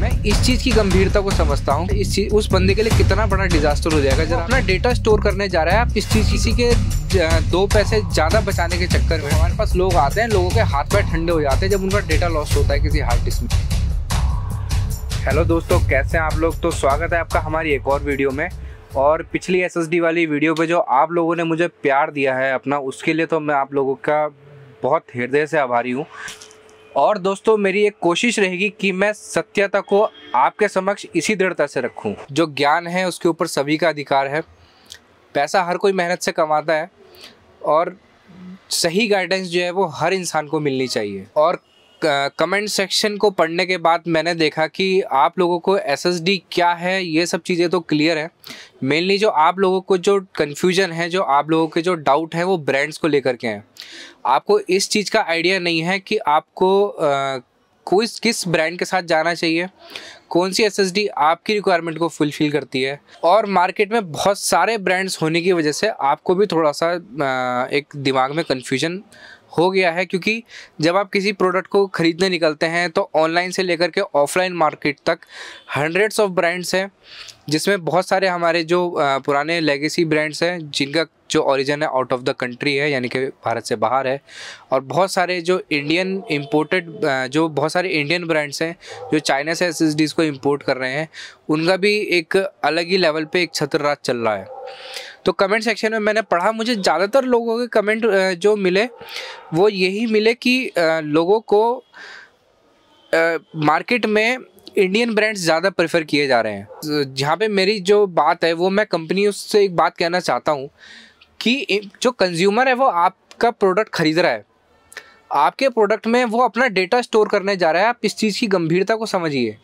मैं इस चीज की गंभीरता को समझता हूँ इस चीज उस बंदे के लिए कितना बड़ा डिजास्टर हो जाएगा जब अपना डेटा स्टोर करने जा रहा है आप इस चीज किसी के दो पैसे ज्यादा बचाने के चक्कर में हमारे पास लोग आते हैं लोगों के हाथ पैर ठंडे हो जाते हैं जब उनका डेटा लॉस होता है किसी हार्ड डिस्क में हेलो दोस्तों कैसे हैं आप लोग तो स्वागत है आपका हमारी एक और वीडियो में और पिछली एस वाली वीडियो पे जो आप लोगों ने मुझे प्यार दिया है अपना उसके लिए तो मैं आप लोगों का बहुत हृदय से आभारी हूँ और दोस्तों मेरी एक कोशिश रहेगी कि मैं सत्यता को आपके समक्ष इसी दृढ़ता से रखूं जो ज्ञान है उसके ऊपर सभी का अधिकार है पैसा हर कोई मेहनत से कमाता है और सही गाइडेंस जो है वो हर इंसान को मिलनी चाहिए और कमेंट सेक्शन को पढ़ने के बाद मैंने देखा कि आप लोगों को एस क्या है ये सब चीज़ें तो क्लियर है मेनली जो आप लोगों को जो कन्फ्यूजन है जो आप लोगों के जो डाउट है वो ब्रांड्स को लेकर के हैं आपको इस चीज़ का आइडिया नहीं है कि आपको कोई किस ब्रांड के साथ जाना चाहिए कौन सी एस आपकी रिक्वायरमेंट को फुलफिल करती है और मार्केट में बहुत सारे ब्रांड्स होने की वजह से आपको भी थोड़ा सा एक दिमाग में कन्फ्यूजन हो गया है क्योंकि जब आप किसी प्रोडक्ट को ख़रीदने निकलते हैं तो ऑनलाइन से लेकर के ऑफलाइन मार्केट तक हंड्रेड्स ऑफ ब्रांड्स हैं जिसमें बहुत सारे हमारे जो पुराने लेगेसी ब्रांड्स हैं जिनका जो ओरिजिन है आउट ऑफ द कंट्री है यानी कि भारत से बाहर है और बहुत सारे जो इंडियन इम्पोर्टेड जो बहुत सारे इंडियन ब्रांड्स हैं जो चाइना से एस को इम्पोर्ट कर रहे हैं उनका भी एक अलग ही लेवल पे एक छतरराज चल रहा है तो कमेंट सेक्शन में मैंने पढ़ा मुझे ज़्यादातर लोगों के कमेंट जो मिले वो यही मिले कि लोगों को मार्केट में इंडियन ब्रांड्स ज़्यादा प्रेफर किए जा रहे हैं जहाँ पे मेरी जो बात है वो मैं कंपनियों से एक बात कहना चाहता हूँ कि जो कंज्यूमर है वो आपका प्रोडक्ट खरीद रहा है आपके प्रोडक्ट में वो अपना डेटा स्टोर करने जा रहा है आप इस चीज़ की गंभीरता को समझिए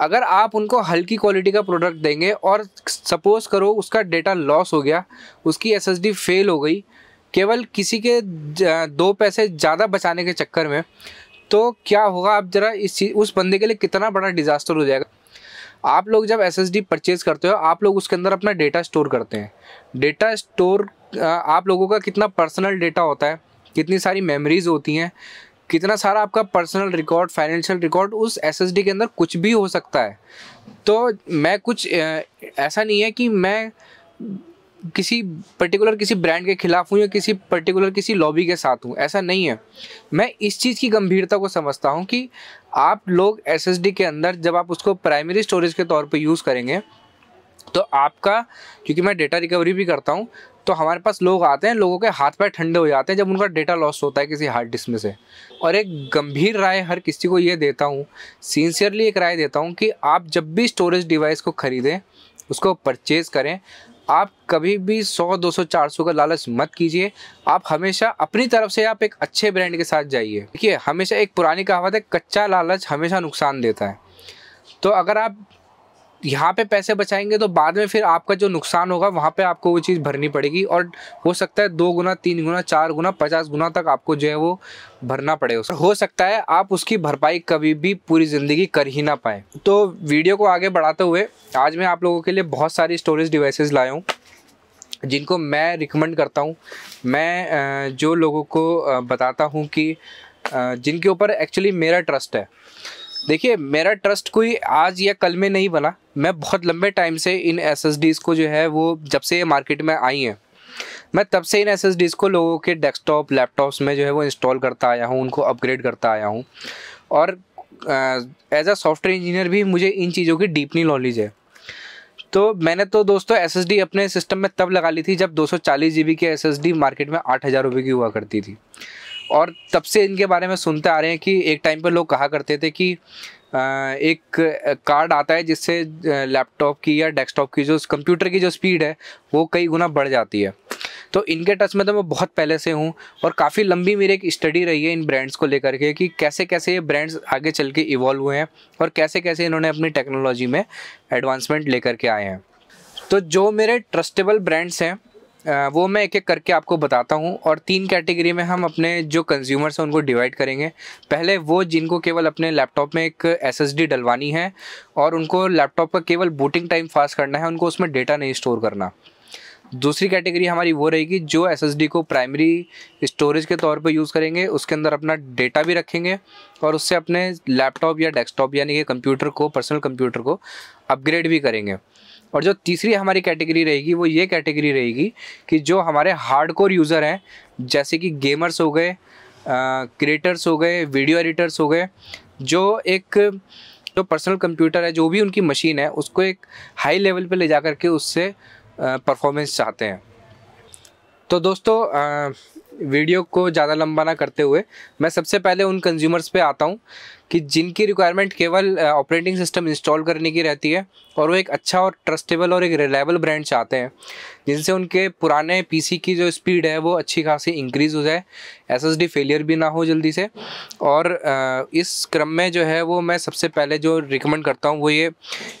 अगर आप उनको हल्की क्वालिटी का प्रोडक्ट देंगे और सपोज़ करो उसका डेटा लॉस हो गया उसकी एस फेल हो गई केवल किसी के दो पैसे ज़्यादा बचाने के चक्कर में तो क्या होगा आप ज़रा इस चीज़ उस बंदे के लिए कितना बड़ा डिज़ास्टर हो जाएगा आप लोग जब एस एस डी परचेज़ करते हो आप लोग उसके अंदर अपना डेटा स्टोर करते हैं डेटा स्टोर आप लोगों का कितना पर्सनल डेटा होता है कितनी सारी मेमोरीज़ होती हैं कितना सारा आपका पर्सनल रिकॉर्ड फाइनेंशियल रिकॉर्ड उस एस के अंदर कुछ भी हो सकता है तो मैं कुछ ऐसा नहीं है कि मैं किसी पर्टिकुलर किसी ब्रांड के खिलाफ हूँ या किसी पर्टिकुलर किसी लॉबी के साथ हूँ ऐसा नहीं है मैं इस चीज़ की गंभीरता को समझता हूँ कि आप लोग एस के अंदर जब आप उसको प्राइमरी स्टोरेज के तौर पर यूज़ करेंगे तो आपका क्योंकि मैं डेटा रिकवरी भी करता हूँ तो हमारे पास लोग आते हैं लोगों के हाथ पैर ठंडे हो जाते हैं जब उनका डेटा लॉस होता है किसी हार्ड डिस्क में से और एक गंभीर राय हर किसी को ये देता हूँ सिंसियरली एक राय देता हूँ कि आप जब भी स्टोरेज डिवाइस को ख़रीदें उसको परचेज़ करें आप कभी भी 100, 200, 400 का लालच मत कीजिए आप हमेशा अपनी तरफ से आप एक अच्छे ब्रांड के साथ जाइए देखिए हमेशा एक पुरानी कहावत है कच्चा लालच हमेशा नुकसान देता है तो अगर आप यहाँ पे पैसे बचाएंगे तो बाद में फिर आपका जो नुकसान होगा वहाँ पे आपको वो चीज़ भरनी पड़ेगी और हो सकता है दो गुना तीन गुना चार गुना पचास गुना तक आपको जो है वो भरना पड़ेगा हो सकता है आप उसकी भरपाई कभी भी पूरी ज़िंदगी कर ही ना पाए तो वीडियो को आगे बढ़ाते हुए आज मैं आप लोगों के लिए बहुत सारी स्टोरेज डिवाइसेज लाया हूँ जिनको मैं रिकमेंड करता हूँ मैं जो लोगों को बताता हूँ कि जिनके ऊपर एक्चुअली मेरा ट्रस्ट है देखिए मेरा ट्रस्ट कोई आज या कल में नहीं बना मैं बहुत लंबे टाइम से इन एस को जो है वो जब से ये मार्केट में आई हैं मैं तब से इन एस को लोगों के डेस्कटॉप लैपटॉप्स में जो है वो इंस्टॉल करता आया हूँ उनको अपग्रेड करता आया हूँ और एज अ सॉफ्टवेयर इंजीनियर भी मुझे इन चीज़ों की डीपनी नॉलेज है तो मैंने तो दोस्तों एस अपने सिस्टम में तब लगा ली थी जब दो सौ चालीस जी बी की एस मार्केट में आठ हज़ार रुपये की हुआ करती थी और तब से इनके बारे में सुनते आ रहे हैं कि एक टाइम पर लोग कहा करते थे कि एक कार्ड आता है जिससे लैपटॉप की या डेस्कटॉप की जो कंप्यूटर की जो स्पीड है वो कई गुना बढ़ जाती है तो इनके टच में तो मैं बहुत पहले से हूँ और काफ़ी लंबी मेरी एक स्टडी रही है इन ब्रांड्स को लेकर के कि कैसे कैसे ये ब्रांड्स आगे चल के इवॉल्व हुए हैं और कैसे कैसे इन्होंने अपनी टेक्नोलॉजी में एडवांसमेंट लेकर के आए हैं तो जो मेरे ट्रस्टेबल ब्रांड्स हैं वो मैं एक एक करके आपको बताता हूँ और तीन कैटेगरी में हम अपने जो कंज्यूमर्स हैं उनको डिवाइड करेंगे पहले वो जिनको केवल अपने लैपटॉप में एक एसएसडी डलवानी है और उनको लैपटॉप का केवल बूटिंग टाइम फास्ट करना है उनको उसमें डेटा नहीं स्टोर करना दूसरी कैटेगरी हमारी वो रहेगी जो एस को प्राइमरी स्टोरेज के तौर पर यूज़ करेंगे उसके अंदर अपना डेटा भी रखेंगे और उससे अपने लैपटॉप या डेस्कटॉप यानी कि कंप्यूटर को पर्सनल कंप्यूटर को अपग्रेड भी करेंगे और जो तीसरी हमारी कैटेगरी रहेगी वो ये कैटेगरी रहेगी कि जो हमारे हार्डकोर यूज़र हैं जैसे कि गेमर्स हो गए क्रिएटर्स हो गए वीडियो एडिटर्स हो गए जो एक जो पर्सनल कंप्यूटर है जो भी उनकी मशीन है उसको एक हाई लेवल पे ले जा कर के उससे परफॉर्मेंस चाहते हैं तो दोस्तों वीडियो को ज़्यादा लंबा ना करते हुए मैं सबसे पहले उन कंज्यूमर्स पे आता हूँ कि जिनकी रिक्वायरमेंट केवल ऑपरेटिंग सिस्टम इंस्टॉल करने की रहती है और वो एक अच्छा और ट्रस्टेबल और एक रिलायबल ब्रांड चाहते हैं जिनसे उनके पुराने पीसी की जो स्पीड है वो अच्छी खासी इंक्रीज़ हो जाए एसएसडी फेलियर भी ना हो जल्दी से और इस क्रम में जो है वो मैं सबसे पहले जो रिकमेंड करता हूँ वो ये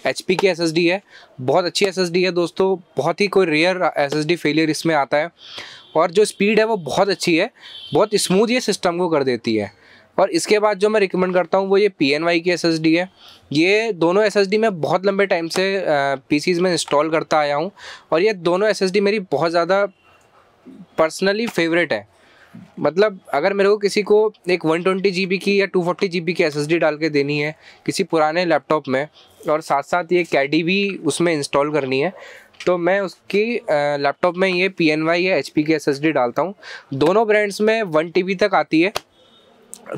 एच की एस है बहुत अच्छी एस है दोस्तों बहुत ही कोई रेयर एस फेलियर इसमें आता है और जो स्पीड है वो बहुत अच्छी है बहुत स्मूथ ये सिस्टम को कर देती है और इसके बाद जो मैं रिकमेंड करता हूँ वो ये पी एन वाई की एस एस डी है ये दोनों एस एस डी मैं बहुत लंबे टाइम से पी में इंस्टॉल करता आया हूँ और ये दोनों एस एस डी मेरी बहुत ज़्यादा पर्सनली फेवरेट है मतलब अगर मेरे को किसी को एक 120 बी की या 240 बी की डी डाल के देनी है किसी पुराने लैपटॉप में और साथ साथ ये कैडी भी उसमें इंस्टॉल करनी है तो मैं उसकी लैपटॉप में ये पी एन वाई या एच पी की एस एस डी डालता हूँ दोनों ब्रांड्स में वन टी बी तक आती है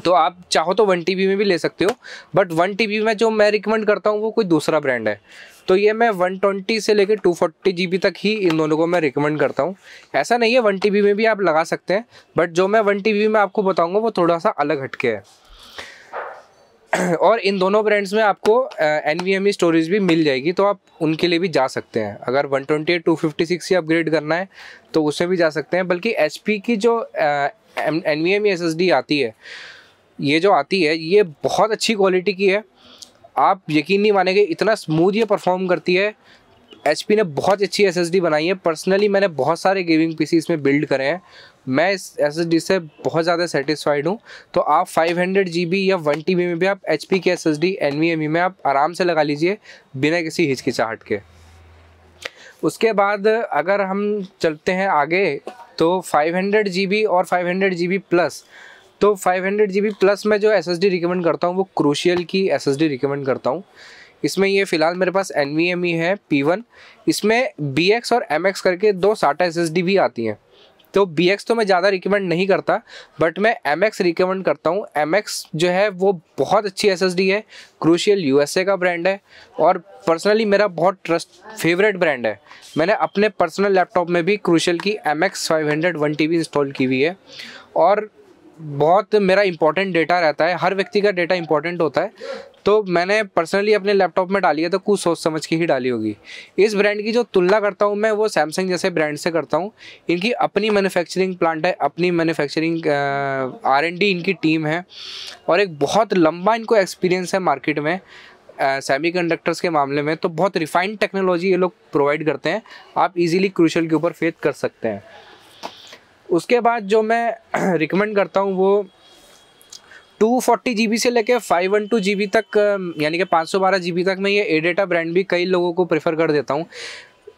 तो आप चाहो तो वन टी बी में भी ले सकते हो बट वन टी बी में जो मैं रिकमेंड करता हूँ वो कोई दूसरा ब्रांड है तो ये मैं वन ट्वेंटी से लेकर टू फोर्टी जी बी तक ही इन दोनों को मैं रिकमेंड करता हूँ ऐसा नहीं है वन टी बी में भी आप लगा सकते हैं बट जो मैं वन टी बी में आपको बताऊँगा वो थोड़ा सा अलग हटके है और इन दोनों ब्रांड्स में आपको N V M E storage भी मिल जाएगी तो आप उनके लिए भी जा सकते हैं अगर one twenty eight two fifty six ही अपग्रेड करना है तो उससे भी जा सकते हैं बल्कि एच पी की जो N V M E S S D आती है ये जो आती है ये बहुत अच्छी क्वालिटी की है आप यकीन नहीं मानेंगे इतना स्मूथ ये परफॉर्म करती है एच ने बहुत अच्छी एस बनाई है पर्सनली मैंने बहुत सारे गेमिंग पी इसमें बिल्ड करे हैं मैं इस एस से बहुत ज़्यादा सेटिस्फाइड हूँ तो आप 500 हंड्रेड या वन टी में भी आप एच पी के एस एस e में आप आराम से लगा लीजिए बिना किसी हिचकिचाहट के उसके बाद अगर हम चलते हैं आगे तो 500 हंड्रेड और 500 हंड्रेड प्लस तो 500 हंड्रेड प्लस में जो एस एस रिकमेंड करता हूँ वो क्रोशियल की एस एस रिकमेंड करता हूँ इसमें ये फ़िलहाल मेरे पास एन e है पी इसमें बी और एम करके दो साटा एस भी आती हैं तो बी एक्स तो मैं ज़्यादा रिकमेंड नहीं करता बट मैं एम एक्स रिकमेंड करता हूँ एम एक्स जो है वो बहुत अच्छी एस एस डी है क्रूशियल यू एस ए का ब्रांड है और पर्सनली मेरा बहुत ट्रस्ट फेवरेट ब्रांड है मैंने अपने पर्सनल लैपटॉप में भी क्रूशियल की M X five hundred one T install की हुई है और बहुत मेरा इंपॉर्टेंट डेटा रहता है हर व्यक्ति का डेटा इंपॉर्टेंट होता है तो मैंने पर्सनली अपने लैपटॉप में डाली है तो कुछ सोच समझ के ही डाली होगी इस ब्रांड की जो तुलना करता हूँ मैं वो सैमसंग जैसे ब्रांड से करता हूँ इनकी अपनी मैन्युफैक्चरिंग प्लांट है अपनी मैन्युफैक्चरिंग आर एन डी इनकी टीम है और एक बहुत लंबा इनको एक्सपीरियंस है मार्केट में सेमी uh, कंडक्टर्स के मामले में तो बहुत रिफाइंड टेक्नोलॉजी ये लोग प्रोवाइड करते हैं आप इजीली क्रूशल के ऊपर फेथ कर सकते हैं उसके बाद जो मैं रिकमेंड करता हूँ वो टू फोर्टी जी बी से लेके five one two G B तक यानी कि पाँच सौ बारह जी बी तक मैं ये एडेटा ब्रांड भी कई लोगों को प्रेफर कर देता हूँ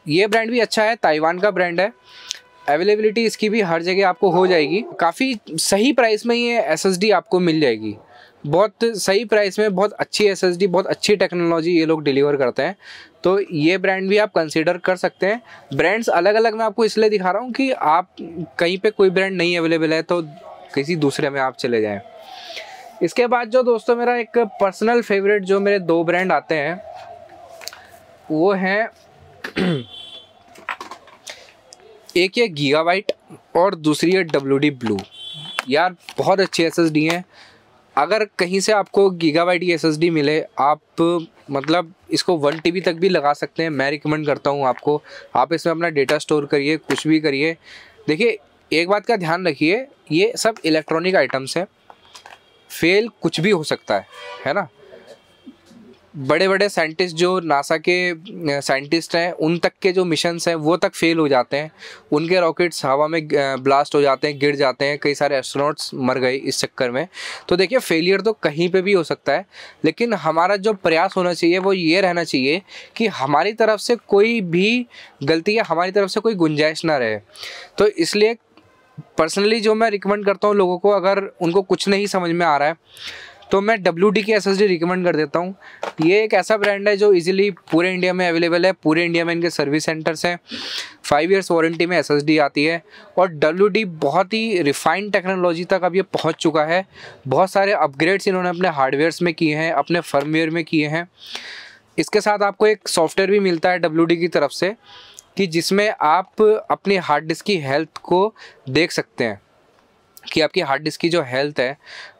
ये ब्रांड भी अच्छा है ताइवान का ब्रांड है अवेलेबिलिटी इसकी भी हर जगह आपको हो जाएगी काफ़ी सही प्राइस में ये एस आपको मिल जाएगी बहुत सही प्राइस में बहुत अच्छी एस बहुत अच्छी टेक्नोलॉजी ये लोग डिलीवर करते हैं तो ये ब्रांड भी आप कंसिडर कर सकते हैं ब्रांड्स अलग अलग मैं आपको इसलिए दिखा रहा हूँ कि आप कहीं पे कोई ब्रांड नहीं अवेलेबल है तो किसी दूसरे में आप चले जाएँ इसके बाद जो दोस्तों मेरा एक पर्सनल फेवरेट जो मेरे दो ब्रांड आते हैं वो हैं एक ये गीगा वाइट और दूसरी है डब्ल्यू डी ब्लू यार बहुत अच्छी एस एस डी हैं अगर कहीं से आपको गीगा वाइट की एस एस डी मिले आप मतलब इसको वन टी बी तक भी लगा सकते हैं मैं रिकमेंड करता हूँ आपको आप इसमें अपना डेटा स्टोर करिए कुछ भी करिए देखिए एक बात का ध्यान रखिए ये सब इलेक्ट्रॉनिक आइटम्स हैं फेल कुछ भी हो सकता है है ना बड़े बड़े साइंटिस्ट जो नासा के साइंटिस्ट हैं उन तक के जो मिशन हैं वो तक फेल हो जाते हैं उनके रॉकेट्स हवा में ब्लास्ट हो जाते हैं गिर जाते हैं कई सारे एस्ट्रोनॉट्स मर गए इस चक्कर में तो देखिए फेलियर तो कहीं पे भी हो सकता है लेकिन हमारा जो प्रयास होना चाहिए वो ये रहना चाहिए कि हमारी तरफ से कोई भी गलती या हमारी तरफ से कोई गुंजाइश ना रहे तो इसलिए पर्सनली जो मैं रिकमेंड करता हूँ लोगों को अगर उनको कुछ नहीं समझ में आ रहा है तो मैं डब्ल्यू डी की एस एस डी रिकमेंड कर देता हूँ ये एक ऐसा ब्रांड है जो इजीली पूरे इंडिया में अवेलेबल है पूरे इंडिया में इनके सर्विस सेंटर्स हैं फाइव ईयर्स वारंटी में एस एस डी आती है और डब्ल्यू डी बहुत ही रिफाइंड टेक्नोलॉजी तक अब ये पहुँच चुका है बहुत सारे अपग्रेड्स इन्होंने अपने हार्डवेयर्स में किए हैं अपने फर्मवेयर में किए हैं इसके साथ आपको एक सॉफ्टवेयर भी मिलता है डब्ल्यू डी की तरफ से कि जिसमें आप अपनी हार्ड डिस्क की हेल्थ को देख सकते हैं कि आपकी हार्ड डिस्क की जो हेल्थ है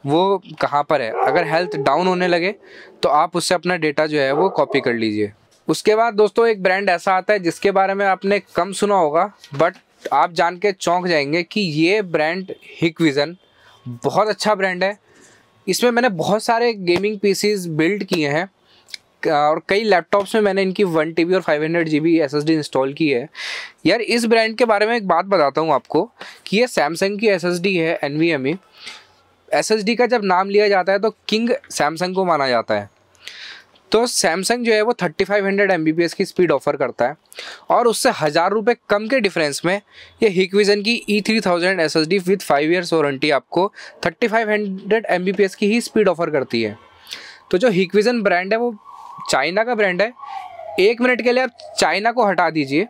वो कहाँ पर है अगर हेल्थ डाउन होने लगे तो आप उससे अपना डेटा जो है वो कॉपी कर लीजिए उसके बाद दोस्तों एक ब्रांड ऐसा आता है जिसके बारे में आपने कम सुना होगा बट आप जान के चौंक जाएंगे कि ये ब्रांड हिक विज़न बहुत अच्छा ब्रांड है इसमें मैंने बहुत सारे गेमिंग पीसीज बिल्ड किए हैं और कई लैपटॉप्स में मैंने इनकी वन टी और five hundred G B install की है यार इस ब्रांड के बारे में एक बात बताता हूँ आपको कि ये सैमसंग की एस है N V M E S का जब नाम लिया जाता है तो किंग सैमसंग को माना जाता है तो सैमसंग जो है वो 3500 एमबीपीएस की स्पीड ऑफर करता है और उससे हज़ार रुपये कम के डिफरेंस में ये हिकविज़न की E three thousand S S D with five years warranty आपको 3500 एमबीपीएस की ही स्पीड ऑफर करती है तो जो हिकविज़न ब्रांड है वो चाइना का ब्रांड है एक मिनट के लिए आप चाइना को हटा दीजिए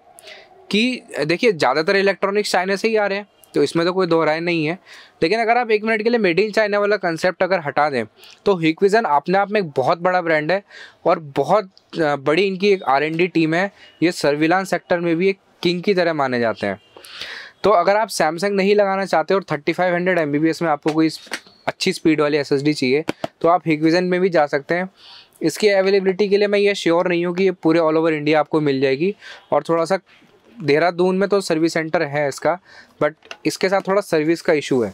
कि देखिए ज़्यादातर इलेक्ट्रॉनिक्स चाइना से ही आ रहे हैं तो इसमें तो कोई दो राय नहीं है लेकिन अगर आप एक मिनट के लिए मेड इन चाइना वाला कंसेप्ट अगर हटा दें तो हिकविज़न अपने आप में एक बहुत बड़ा ब्रांड है और बहुत बड़ी इनकी एक आर टीम है ये सर्विलांस सेक्टर में भी एक किंग की तरह माने जाते हैं तो अगर आप सैमसंग नहीं लगाना चाहते और 3500 एमबीपीएस में आपको कोई अच्छी स्पीड वाली एस चाहिए तो आप हिकविज़न में भी जा सकते हैं इसकी अवेलेबिलिटी के लिए मैं ये श्योर नहीं हूँ कि ये पूरे ऑल ओवर इंडिया आपको मिल जाएगी और थोड़ा सा देहरादून में तो सर्विस सेंटर है इसका बट इसके साथ थोड़ा सर्विस का इशू है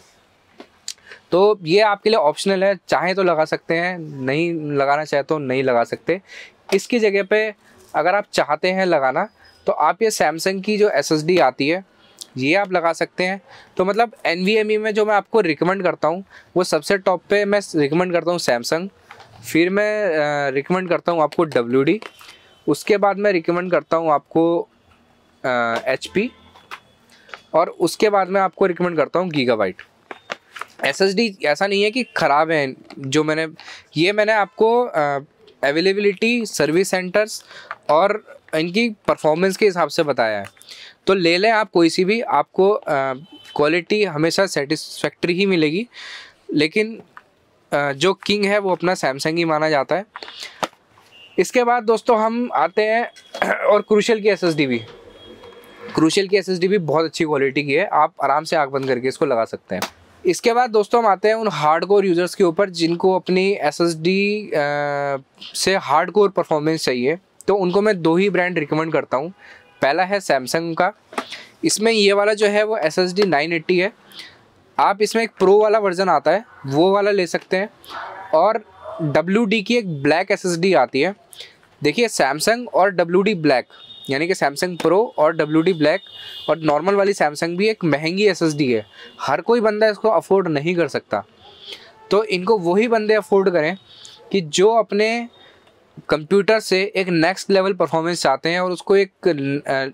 तो ये आपके लिए ऑप्शनल है चाहे तो लगा सकते हैं नहीं लगाना चाहे तो नहीं लगा सकते इसकी जगह पे अगर आप चाहते हैं लगाना तो आप ये सैमसंग की जो एस आती है ये आप लगा सकते हैं तो मतलब एन e में जो मैं आपको रिकमेंड करता हूँ वो सबसे टॉप पे मैं रिकमेंड करता हूँ सैमसंग फिर मैं रिकमेंड करता हूँ आपको डब्ल्यू डी उसके बाद मैं रिकमेंड करता हूँ आपको एच पी और उसके बाद मैं आपको रिकमेंड करता हूँ Gigabyte S S D ऐसा नहीं है कि ख़राब है जो मैंने ये मैंने आपको अवेलेबिलिटी सर्विस सेंटर्स और इनकी परफॉर्मेंस के हिसाब से बताया है तो ले लें आप कोई सी भी आपको क्वालिटी हमेशा सेटिस्फैक्ट्री ही मिलेगी लेकिन जो किंग है वो अपना सैमसंग ही माना जाता है इसके बाद दोस्तों हम आते हैं और क्रूशल की एस भी क्रूशल की एस भी बहुत अच्छी क्वालिटी की है आप आराम से आग बंद करके इसको लगा सकते हैं इसके बाद दोस्तों हम आते हैं उन हार्ड कोर यूज़र्स के ऊपर जिनको अपनी एस से हार्ड कोर परफॉर्मेंस चाहिए तो उनको मैं दो ही ब्रांड रिकमेंड करता हूँ पहला है सैमसंग का इसमें ये वाला जो है वो एस एस है आप इसमें एक प्रो वाला वर्जन आता है वो वाला ले सकते हैं और डब्ल्यू की एक ब्लैक एस आती है देखिए सैमसंग और डब्ल्यू ब्लैक यानी कि सैमसंग प्रो और डब्ल्यू ब्लैक और नॉर्मल वाली सैमसंग भी एक महंगी एस है हर कोई बंदा इसको अफोर्ड नहीं कर सकता तो इनको वही बंदे अफोर्ड करें कि जो अपने कंप्यूटर से एक नेक्स्ट लेवल परफॉर्मेंस चाहते हैं और उसको एक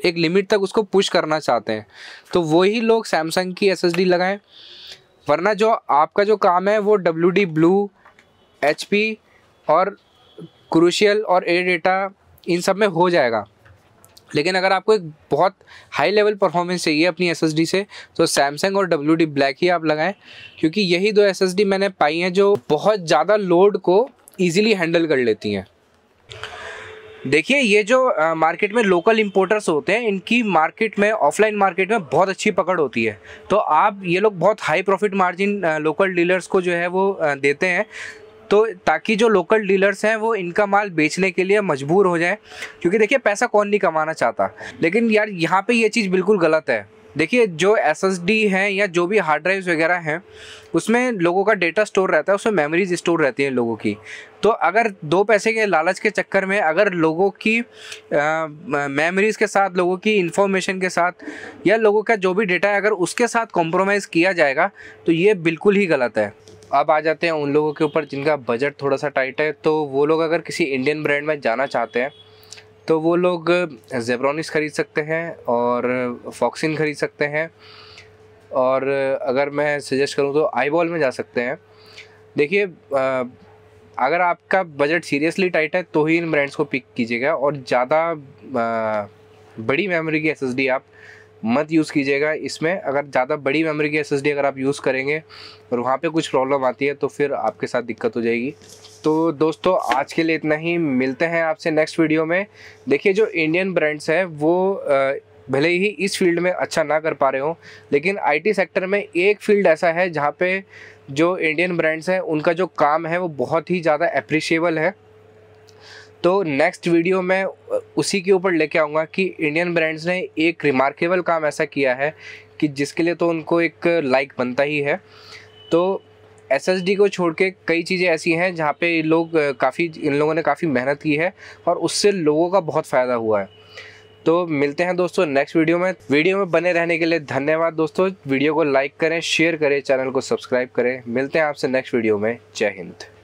एक लिमिट तक उसको पुश करना चाहते हैं तो वही लोग सैमसंग की एस लगाएं वरना जो आपका जो काम है वो W D blue H P और क्रूशियल और ए डेटा इन सब में हो जाएगा लेकिन अगर आपको एक बहुत हाई लेवल परफॉर्मेंस चाहिए अपनी एस से तो सैमसंग और डब्ल्यू डी ब्लैक ही आप लगाएं क्योंकि यही दो एस मैंने पाई हैं जो बहुत ज़्यादा लोड को ईजिली हैंडल कर लेती हैं देखिए ये जो मार्केट में लोकल इम्पोर्टर्स होते हैं इनकी मार्केट में ऑफलाइन मार्केट में बहुत अच्छी पकड़ होती है तो आप ये लोग बहुत high profit margin local dealers को जो है वो देते हैं तो ताकि जो लोकल डीलर्स हैं वो इनका माल बेचने के लिए मजबूर हो जाए क्योंकि देखिए पैसा कौन नहीं कमाना चाहता लेकिन यार यहाँ पे ये चीज़ बिल्कुल गलत है देखिए जो एस है या जो भी हार्ड ड्राइव्स वगैरह हैं उसमें लोगों का डेटा स्टोर रहता है उसमें मेमोरीज स्टोर रहती है लोगों की तो अगर दो पैसे के लालच के चक्कर में अगर लोगों की मेमोरीज के साथ लोगों की इन्फॉर्मेशन के साथ या लोगों का जो भी डेटा है अगर उसके साथ कॉम्प्रोमाइज़ किया जाएगा तो ये बिल्कुल ही गलत है अब आ जाते हैं उन लोगों के ऊपर जिनका बजट थोड़ा सा टाइट है तो वो लोग अगर किसी इंडियन ब्रांड में जाना चाहते हैं तो वो लोग जेब्रॉनिस ख़रीद सकते हैं और फॉक्सिन ख़रीद सकते हैं और अगर मैं सजेस्ट करूँ तो आईबॉल में जा सकते हैं देखिए अगर आपका बजट सीरियसली टाइट है तो ही इन ब्रांड्स को पिक कीजिएगा और ज़्यादा बड़ी मेमोरी की एसएसडी आप मत यूज़ कीजिएगा इसमें अगर ज़्यादा बड़ी मेमोरी की एस अगर आप यूज़ करेंगे और वहाँ पे कुछ प्रॉब्लम आती है तो फिर आपके साथ दिक्कत हो जाएगी तो दोस्तों आज के लिए इतना ही मिलते हैं आपसे नेक्स्ट वीडियो में देखिए जो इंडियन ब्रांड्स हैं वो भले ही इस फील्ड में अच्छा ना कर पा रहे हो लेकिन आईटी सेक्टर में एक फील्ड ऐसा है जहाँ पे जो इंडियन ब्रांड्स हैं उनका जो काम है वो बहुत ही ज़्यादा अप्रिशिएबल है तो नेक्स्ट वीडियो में उसी के ऊपर लेके आऊँगा कि इंडियन ब्रांड्स ने एक रिमार्केबल काम ऐसा किया है कि जिसके लिए तो उनको एक लाइक बनता ही है तो एस को छोड़ के कई चीज़ें ऐसी हैं जहाँ पे लोग काफ़ी इन लोगों ने काफ़ी मेहनत की है और उससे लोगों का बहुत फ़ायदा हुआ है तो मिलते हैं दोस्तों नेक्स्ट वीडियो में वीडियो में बने रहने के लिए धन्यवाद दोस्तों वीडियो को लाइक करें शेयर करें चैनल को सब्सक्राइब करें मिलते हैं आपसे नेक्स्ट वीडियो में जय हिंद